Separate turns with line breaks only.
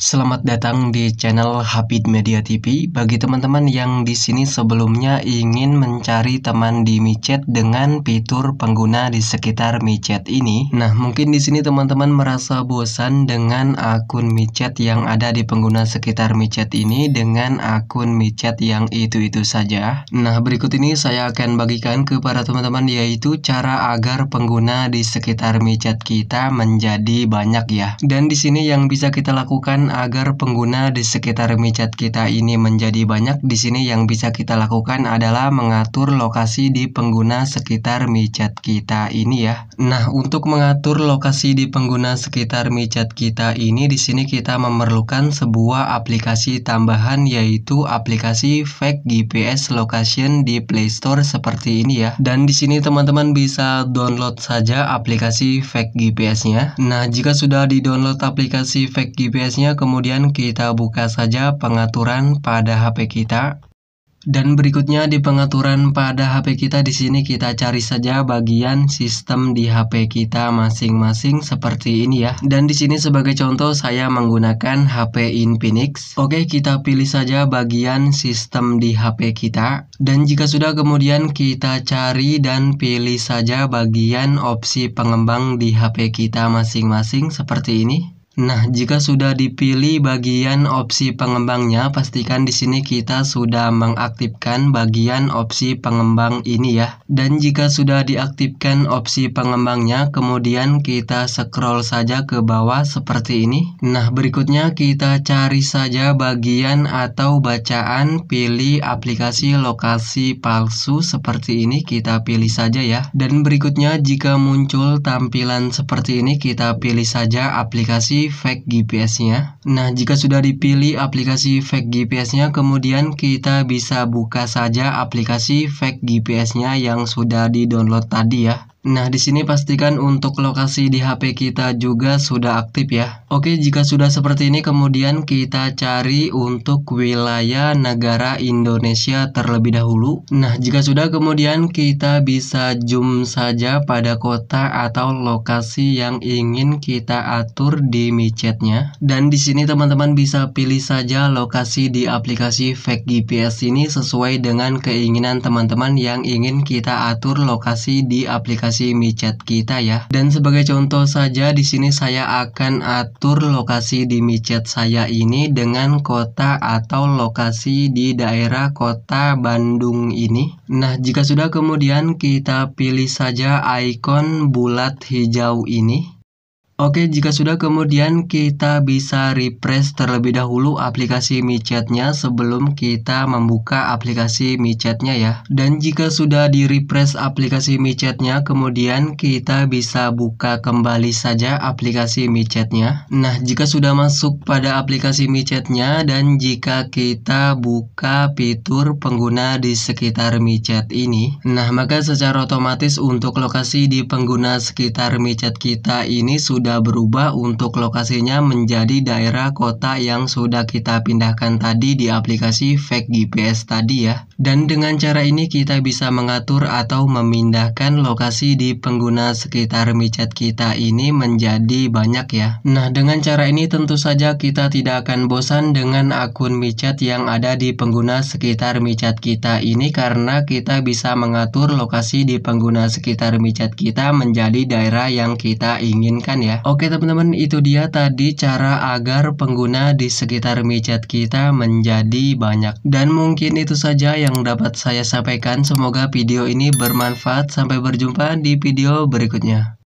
Selamat datang di channel Habit Media TV. Bagi teman-teman yang di sini sebelumnya ingin mencari teman di MiChat dengan fitur pengguna di sekitar MiChat ini. Nah, mungkin di sini teman-teman merasa bosan dengan akun MiChat yang ada di pengguna sekitar MiChat ini dengan akun MiChat yang itu-itu saja. Nah, berikut ini saya akan bagikan kepada teman-teman yaitu cara agar pengguna di sekitar MiChat kita menjadi banyak ya. Dan di sini yang bisa kita lakukan agar pengguna di sekitar micat kita ini menjadi banyak, di sini yang bisa kita lakukan adalah mengatur lokasi di pengguna sekitar micat kita ini ya. Nah, untuk mengatur lokasi di pengguna sekitar micat kita ini, di sini kita memerlukan sebuah aplikasi tambahan yaitu aplikasi Fake GPS Location di Play Store seperti ini ya. Dan di sini teman-teman bisa download saja aplikasi Fake GPS-nya. Nah, jika sudah di-download aplikasi Fake GPS-nya, kemudian kita buka saja pengaturan pada HP kita. Dan berikutnya di pengaturan pada HP kita di sini kita cari saja bagian sistem di HP kita masing-masing seperti ini ya. Dan di sini sebagai contoh saya menggunakan HP Infinix. Oke, kita pilih saja bagian sistem di HP kita. Dan jika sudah kemudian kita cari dan pilih saja bagian opsi pengembang di HP kita masing-masing seperti ini. Nah, jika sudah dipilih bagian opsi pengembangnya, pastikan di sini kita sudah mengaktifkan bagian opsi pengembang ini ya. Dan jika sudah diaktifkan opsi pengembangnya, kemudian kita scroll saja ke bawah seperti ini. Nah, berikutnya kita cari saja bagian atau bacaan pilih aplikasi lokasi palsu seperti ini, kita pilih saja ya. Dan berikutnya jika muncul tampilan seperti ini, kita pilih saja aplikasi Fake GPS-nya. Nah, jika sudah dipilih aplikasi Fake GPS-nya, kemudian kita bisa buka saja aplikasi Fake GPS-nya yang sudah di-download tadi ya. Nah, di sini pastikan untuk lokasi di HP kita juga sudah aktif ya. Oke, jika sudah seperti ini kemudian kita cari untuk wilayah negara Indonesia terlebih dahulu. Nah, jika sudah kemudian kita bisa zoom saja pada kota atau lokasi yang ingin kita atur di micetnya. Dan di sini teman-teman bisa pilih saja lokasi di aplikasi Fake GPS ini sesuai dengan keinginan teman-teman yang ingin kita atur lokasi di aplikasi lokasi micat kita ya. Dan sebagai contoh saja di sini saya akan atur lokasi di micat saya ini dengan kota atau lokasi di daerah kota Bandung ini. Nah, jika sudah kemudian kita pilih saja icon bulat hijau ini. Oke, jika sudah kemudian kita bisa refresh terlebih dahulu aplikasi michat sebelum kita membuka aplikasi michat ya. Dan jika sudah di refresh aplikasi michat kemudian kita bisa buka kembali saja aplikasi michat Nah, jika sudah masuk pada aplikasi michat dan jika kita buka fitur pengguna di sekitar MiChat ini, nah maka secara otomatis untuk lokasi di pengguna sekitar MiChat kita ini sudah juga berubah untuk lokasinya menjadi daerah kota yang sudah kita pindahkan tadi di aplikasi Fake GPS tadi ya. Dan dengan cara ini kita bisa mengatur atau memindahkan lokasi di pengguna sekitar Micat kita ini menjadi banyak ya. Nah, dengan cara ini tentu saja kita tidak akan bosan dengan akun Micat yang ada di pengguna sekitar Micat kita ini karena kita bisa mengatur lokasi di pengguna sekitar Micat kita menjadi daerah yang kita inginkan ya. Oke teman-teman itu dia tadi cara agar pengguna di sekitar micat kita menjadi banyak Dan mungkin itu saja yang dapat saya sampaikan Semoga video ini bermanfaat Sampai berjumpa di video berikutnya